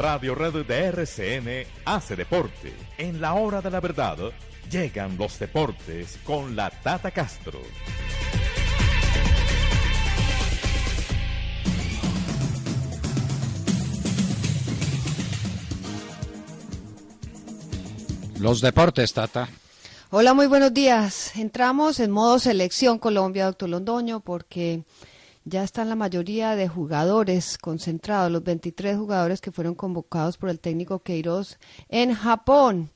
Radio Red de RCN hace deporte. En la hora de la verdad, llegan los deportes con la Tata Castro. Los deportes, Tata. Hola, muy buenos días. Entramos en modo selección Colombia, doctor Londoño, porque ya están la mayoría de jugadores concentrados, los 23 jugadores que fueron convocados por el técnico Queiroz en Japón,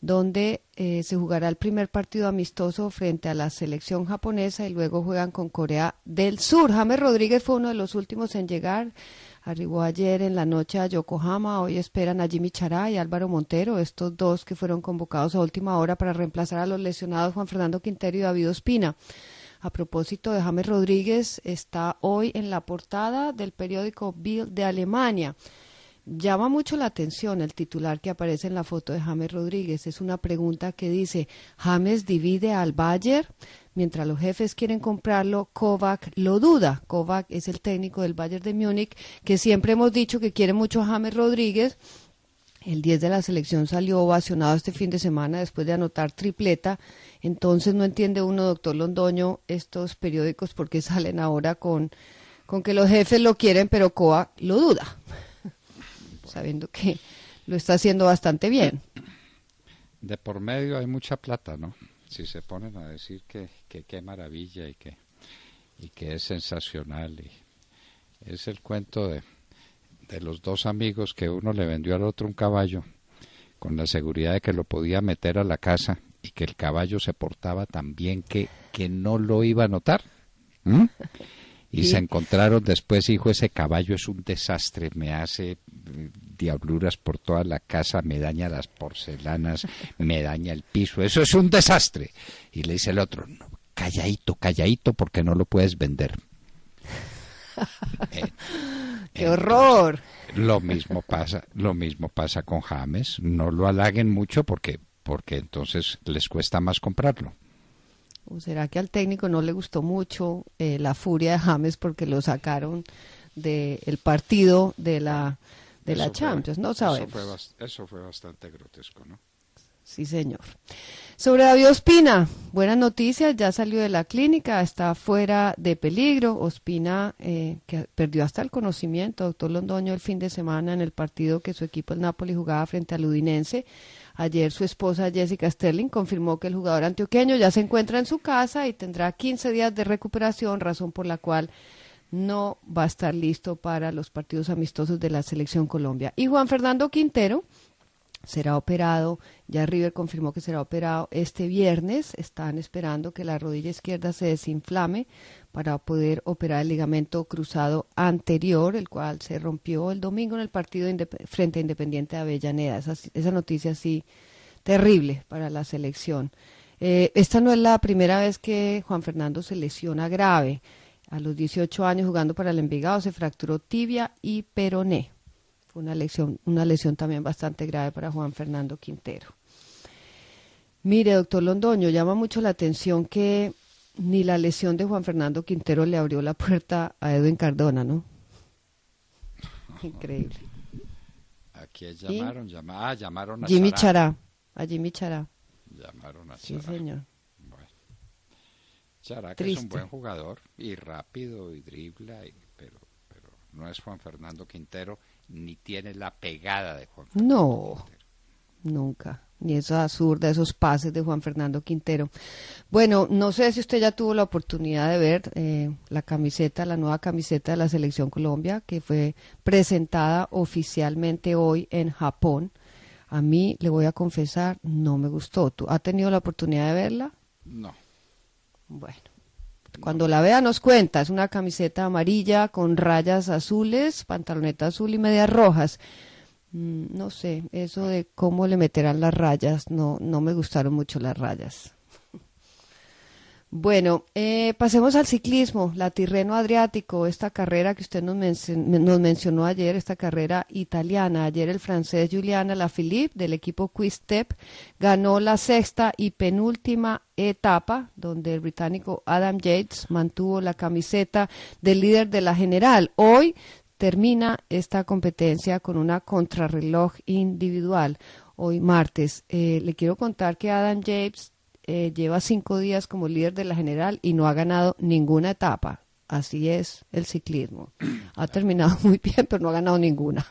donde eh, se jugará el primer partido amistoso frente a la selección japonesa y luego juegan con Corea del Sur. James Rodríguez fue uno de los últimos en llegar. Arribó ayer en la noche a Yokohama, hoy esperan a Jimmy Chará y Álvaro Montero, estos dos que fueron convocados a última hora para reemplazar a los lesionados Juan Fernando Quintero y David Ospina. A propósito de James Rodríguez, está hoy en la portada del periódico Bild de Alemania. Llama mucho la atención el titular que aparece en la foto de James Rodríguez. Es una pregunta que dice, ¿James divide al Bayer Mientras los jefes quieren comprarlo, Kovac lo duda. Kovac es el técnico del Bayern de Múnich, que siempre hemos dicho que quiere mucho a James Rodríguez el 10 de la selección salió ovacionado este fin de semana después de anotar tripleta. Entonces no entiende uno, doctor Londoño, estos periódicos porque salen ahora con, con que los jefes lo quieren, pero Coa lo duda, sabiendo que lo está haciendo bastante bien. De por medio hay mucha plata, ¿no? Si se ponen a decir que qué maravilla y que, y que es sensacional. Y es el cuento de, de los dos amigos que uno le vendió al otro un caballo con la seguridad de que lo podía meter a la casa y que el caballo se portaba tan bien que, que no lo iba a notar. Y se encontraron después, dijo, ese caballo es un desastre, me hace eh, diabluras por toda la casa, me daña las porcelanas, me daña el piso, eso es un desastre. Y le dice el otro, no, calladito, calladito, porque no lo puedes vender. ¡Qué horror! Lo mismo pasa, lo mismo pasa con James. No lo halaguen mucho porque, porque entonces les cuesta más comprarlo. ¿O será que al técnico no le gustó mucho eh, la furia de James porque lo sacaron del partido de la, de la Champions? no sabemos. Eso fue, eso fue bastante grotesco, ¿no? Sí, señor. Sobre David Ospina, buenas noticias, ya salió de la clínica, está fuera de peligro. Ospina, eh, que perdió hasta el conocimiento, doctor Londoño, el fin de semana en el partido que su equipo, el Napoli, jugaba frente al Udinense. Ayer su esposa Jessica Sterling confirmó que el jugador antioqueño ya se encuentra en su casa y tendrá 15 días de recuperación, razón por la cual no va a estar listo para los partidos amistosos de la Selección Colombia. Y Juan Fernando Quintero será operado, ya River confirmó que será operado este viernes, están esperando que la rodilla izquierda se desinflame para poder operar el ligamento cruzado anterior, el cual se rompió el domingo en el partido frente a Independiente de Avellaneda. Esa, noticia sí terrible para la selección. Eh, esta no es la primera vez que Juan Fernando se lesiona grave. A los 18 años jugando para el Envigado se fracturó tibia y peroné fue una lesión, una lesión también bastante grave para Juan Fernando Quintero. Mire, doctor Londoño, llama mucho la atención que ni la lesión de Juan Fernando Quintero le abrió la puerta a Edwin Cardona, ¿no? Increíble. ¿A quién llamaron? Ah, llamaron a Jimmy Chará. A Jimmy Chará. Llamaron a Chará. Sí, señor. Chará, es un buen jugador y rápido y dribla, pero no es Juan Fernando Quintero ni tiene la pegada de Juan Fernando no, nunca. Ni esa zurda, esos pases de Juan Fernando Quintero. Bueno, no sé si usted ya tuvo la oportunidad de ver eh, la camiseta, la nueva camiseta de la Selección Colombia, que fue presentada oficialmente hoy en Japón. A mí, le voy a confesar, no me gustó. ¿Tú, ¿Ha tenido la oportunidad de verla? No. Bueno, cuando la vea nos cuenta, es una camiseta amarilla con rayas azules, pantaloneta azul y medias rojas. Mm, no sé, eso de cómo le meterán las rayas, no, no me gustaron mucho las rayas. Bueno, eh, pasemos al ciclismo, la Tirreno Adriático, esta carrera que usted nos, mencionó ayer, esta carrera italiana. Ayer el francés Juliana Lafilippe del equipo Quistep ganó la sexta y penúltima etapa, donde el británico Adam Yates mantuvo la camiseta del líder de la general. Hoy termina esta competencia con una contrarreloj individual. Hoy martes. Eh, le quiero contar que Adam Yates eh, lleva cinco días como líder de la general y no ha ganado ninguna etapa. Así es el ciclismo. Ha terminado muy bien, pero no ha ganado ninguna.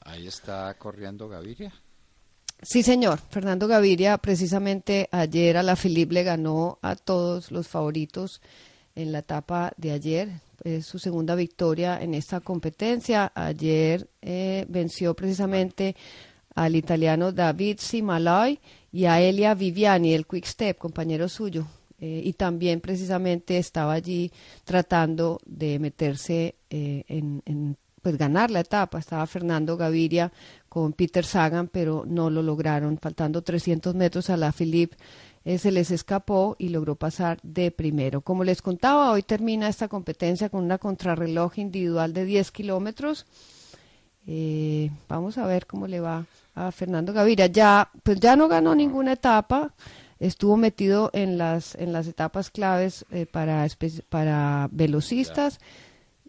Ahí está corriendo Gaviria. Sí, señor. Fernando Gaviria, precisamente ayer a la Filip le ganó a todos los favoritos en la etapa de ayer. Es su segunda victoria en esta competencia. Ayer eh, venció precisamente al italiano David Simalai y a Elia Viviani, el Quick Step, compañero suyo. Eh, y también precisamente estaba allí tratando de meterse eh, en, pues ganar la etapa. Estaba Fernando Gaviria con Peter Sagan, pero no lo lograron. Faltando 300 metros a la Philippe, eh, se les escapó y logró pasar de primero. Como les contaba, hoy termina esta competencia con una contrarreloj individual de 10 kilómetros. vamos a ver cómo le va Fernando Gaviria. Ya, pues ya no ganó ninguna etapa, estuvo metido en las, en las etapas claves eh, para, para velocistas.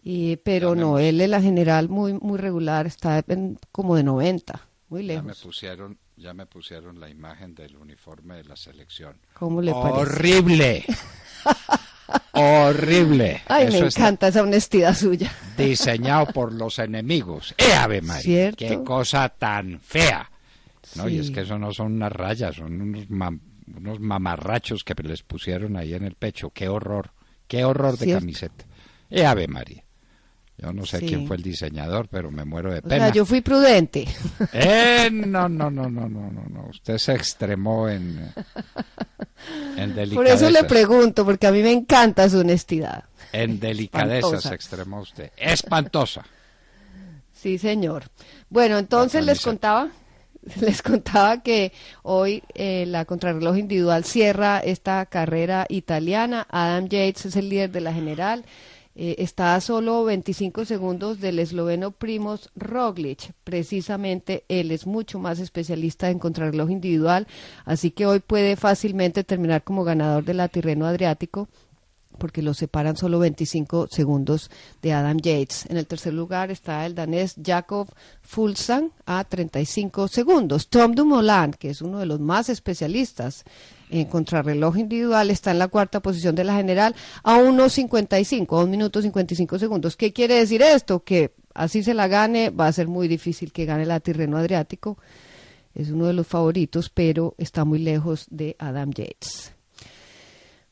Y, pero no, él en la general muy muy regular, está como de 90, muy lejos. Ya me pusieron, ya me pusieron la imagen del uniforme de la selección. ¿Cómo le parece? ¡Horrible! horrible. Ay, me encanta esa honestidad suya. Diseñado por los enemigos. ¡Eh, Ave María! ¡Qué cosa tan fea! No, y es que eso no son unas rayas, son unos, mamarrachos que les pusieron ahí en el pecho. ¡Qué horror! ¡Qué horror de camiseta! ¡Eh, Ave María! Yo no sé quién fue el diseñador, pero me muero de pena. O sea, yo fui prudente. Eh, no, no, no, no, no, no, Usted se extremó en, delicadeza. Por eso le pregunto, porque a mí me encanta su honestidad. En delicadeza se extremó usted. Espantosa. Sí, señor. Bueno, entonces les contaba les contaba que hoy eh, la contrarreloj individual cierra esta carrera italiana. Adam Yates es el líder de la general. Eh, está a solo 25 segundos del esloveno primos Roglic. Precisamente él es mucho más especialista en contrarreloj individual, así que hoy puede fácilmente terminar como ganador del Tirreno Adriático porque lo separan solo 25 segundos de Adam Yates. En el tercer lugar está el danés Jakob Fulsan a 35 segundos. Tom Dumoulin, que es uno de los más especialistas en contrarreloj individual, está en la cuarta posición de la general a 1.55, 2 minutos 55 segundos. ¿Qué quiere decir esto? Que así se la gane, va a ser muy difícil que gane la Tirreno Adriático. Es uno de los favoritos, pero está muy lejos de Adam Yates.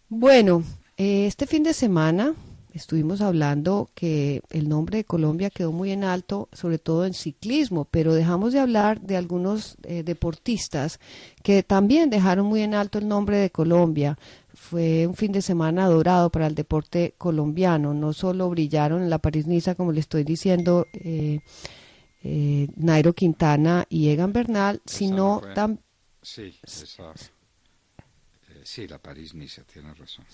Bueno, eh, este fin de semana estuvimos hablando que el nombre de Colombia quedó muy en alto, sobre todo en ciclismo, pero dejamos de hablar de algunos eh, deportistas que también dejaron muy en alto el nombre de Colombia. Fue un fin de semana dorado para el deporte colombiano. No solo brillaron en la París-Niza, como le estoy diciendo, eh, eh, Nairo Quintana y Egan Bernal, sino también... Sí, la París-Niza, tiene razón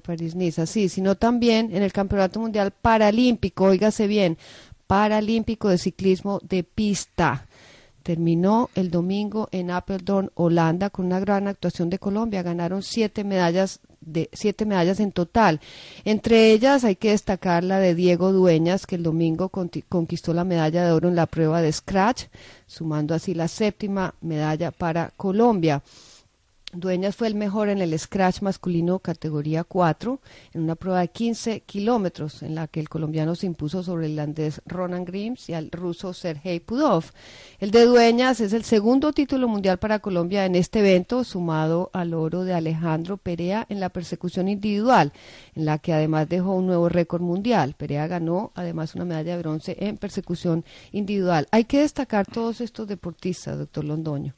para parís sí, sino también en el Campeonato Mundial Paralímpico, óigase bien, Paralímpico de Ciclismo de Pista. Terminó el domingo en Apeldoorn, Holanda, con una gran actuación de Colombia. Ganaron siete medallas de siete medallas en total. Entre ellas hay que destacar la de Diego Dueñas, que el domingo conquistó la medalla de oro en la prueba de Scratch, sumando así la séptima medalla para Colombia. Dueñas fue el mejor en el scratch masculino categoría 4 en una prueba de 15 kilómetros en la que el colombiano se impuso sobre el holandés Ronan Grims y al ruso Sergei Pudov. El de Dueñas es el segundo título mundial para Colombia en este evento, sumado al oro de Alejandro Perea en la persecución individual, en la que además dejó un nuevo récord mundial. Perea ganó además una medalla de bronce en persecución individual. Hay que destacar todos estos deportistas, doctor Londoño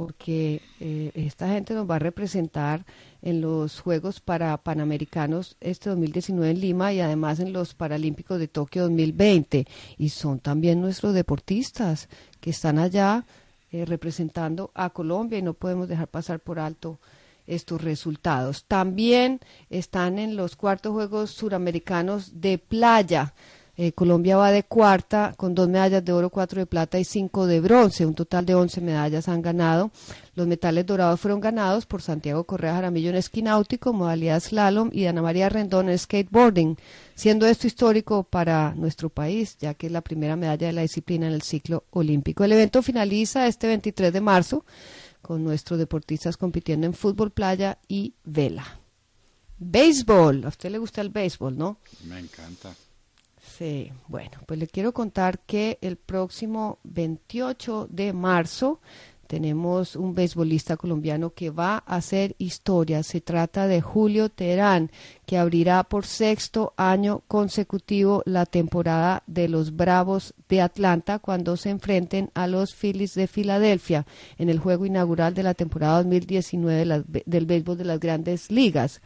porque eh, esta gente nos va a representar en los Juegos para Panamericanos este 2019 en Lima y además en los Paralímpicos de Tokio 2020. Y son también nuestros deportistas que están allá eh, representando a Colombia y no podemos dejar pasar por alto estos resultados. También están en los cuartos Juegos Suramericanos de Playa. Eh, Colombia va de cuarta con dos medallas de oro, cuatro de plata y cinco de bronce. Un total de once medallas han ganado. Los metales dorados fueron ganados por Santiago Correa Jaramillo en esquí náutico, modalidad slalom y Ana María Rendón en skateboarding, siendo esto histórico para nuestro país, ya que es la primera medalla de la disciplina en el ciclo olímpico. El evento finaliza este 23 de marzo con nuestros deportistas compitiendo en fútbol, playa y vela. Béisbol. A usted le gusta el béisbol, ¿no? Me encanta. Sí, bueno, pues le quiero contar que el próximo 28 de marzo tenemos un beisbolista colombiano que va a hacer historia. Se trata de Julio Terán, que abrirá por sexto año consecutivo la temporada de los Bravos de Atlanta cuando se enfrenten a los Phillies de Filadelfia en el juego inaugural de la temporada 2019 del béisbol de las grandes ligas.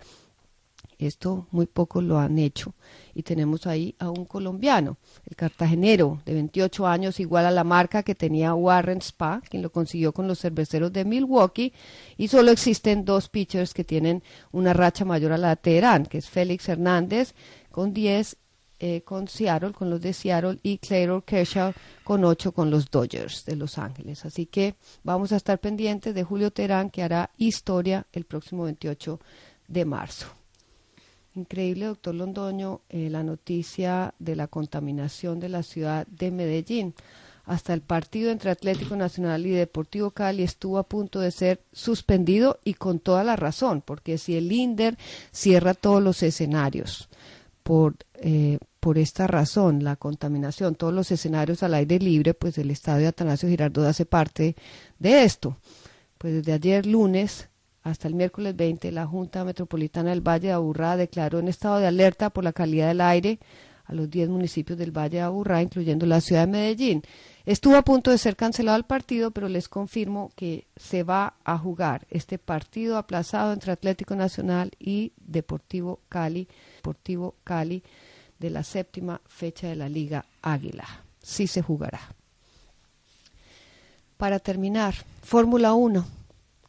Esto muy pocos lo han hecho. Y tenemos ahí a un colombiano, el cartagenero de 28 años, igual a la marca que tenía Warren Spa, quien lo consiguió con los cerveceros de Milwaukee. Y solo existen dos pitchers que tienen una racha mayor a la de Teherán, que es Félix Hernández con 10 eh, con Seattle, con los de Seattle, y Claire Kershaw con 8, con los Dodgers de Los Ángeles. Así que vamos a estar pendientes de Julio Teherán, que hará historia el próximo 28 de marzo. Increíble, doctor Londoño, eh, la noticia de la contaminación de la ciudad de Medellín. Hasta el partido entre Atlético Nacional y Deportivo Cali estuvo a punto de ser suspendido y con toda la razón, porque si el INDER cierra todos los escenarios por, eh, por esta razón, la contaminación, todos los escenarios al aire libre, pues el estadio Atanasio Girardot hace parte de esto. Pues desde ayer lunes hasta el miércoles 20, la Junta Metropolitana del Valle de Aburrá declaró en estado de alerta por la calidad del aire a los 10 municipios del Valle de Aburrá, incluyendo la ciudad de Medellín. Estuvo a punto de ser cancelado el partido, pero les confirmo que se va a jugar este partido aplazado entre Atlético Nacional y Deportivo Cali, Deportivo Cali de la séptima fecha de la Liga Águila. Sí se jugará. Para terminar, Fórmula 1.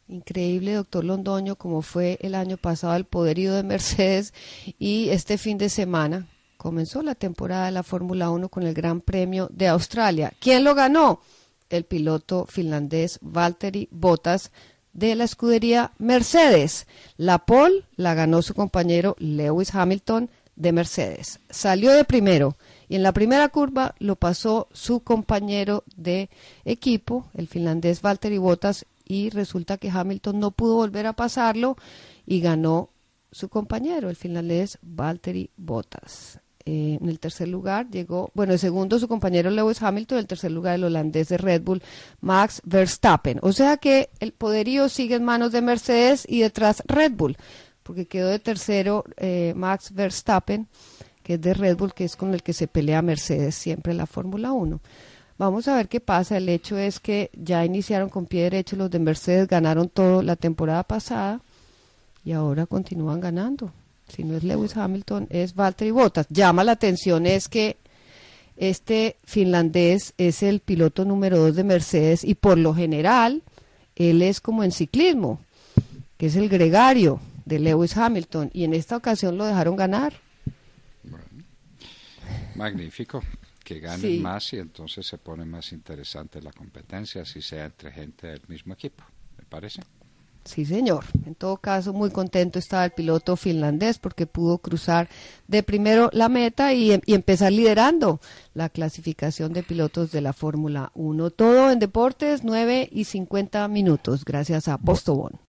Increíble, doctor Londoño, como fue el año pasado el poderío de Mercedes y este fin de semana comenzó la temporada de la Fórmula 1 con el Gran Premio de Australia. ¿Quién lo ganó? El piloto finlandés Valtteri Bottas de la escudería Mercedes. La pole la ganó su compañero Lewis Hamilton de Mercedes. Salió de primero y en la primera curva lo pasó su compañero de equipo, el finlandés Valtteri Bottas, y resulta que Hamilton no pudo volver a pasarlo y ganó su compañero, el finlandés Valtteri Bottas. Eh, en el tercer lugar llegó, bueno, el segundo su compañero Lewis Hamilton, en el tercer lugar el holandés de Red Bull, Max Verstappen. O sea que el poderío sigue en manos de Mercedes y detrás Red Bull, porque quedó de tercero eh, Max Verstappen, que es de Red Bull, que es con el que se pelea Mercedes siempre en la Fórmula 1. Vamos a ver qué pasa. El hecho es que ya iniciaron con pie derecho los de Mercedes, ganaron todo la temporada pasada y ahora continúan ganando. Si no es Lewis Hamilton, es Valtteri Bottas. Llama la atención es que este finlandés es el piloto número dos de Mercedes y por lo general él es como en ciclismo, que es el gregario de Lewis Hamilton y en esta ocasión lo dejaron ganar. Magnífico que ganen más y entonces se pone más interesante la competencia, si sea entre gente del mismo equipo, ¿me parece? Sí, señor. En todo caso, muy contento estaba el piloto finlandés porque pudo cruzar de primero la meta y, empezar liderando la clasificación de pilotos de la Fórmula 1. Todo en deportes, 9 y 50 minutos, gracias a Postobón.